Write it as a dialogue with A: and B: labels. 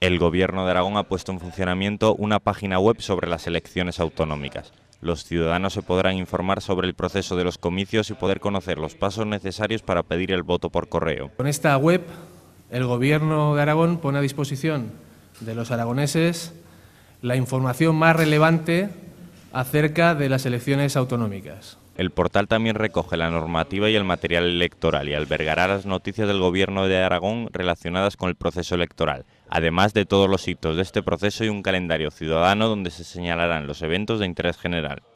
A: el Gobierno de Aragón ha puesto en funcionamiento una página web sobre las elecciones autonómicas. Los ciudadanos se podrán informar sobre el proceso de los comicios y poder conocer los pasos necesarios para pedir el voto por correo.
B: Con esta web, el Gobierno de Aragón pone a disposición de los aragoneses la información más relevante acerca de las elecciones autonómicas.
A: El portal también recoge la normativa y el material electoral y albergará las noticias del Gobierno de Aragón relacionadas con el proceso electoral además de todos los hitos de este proceso y un calendario ciudadano donde se señalarán los eventos de interés general.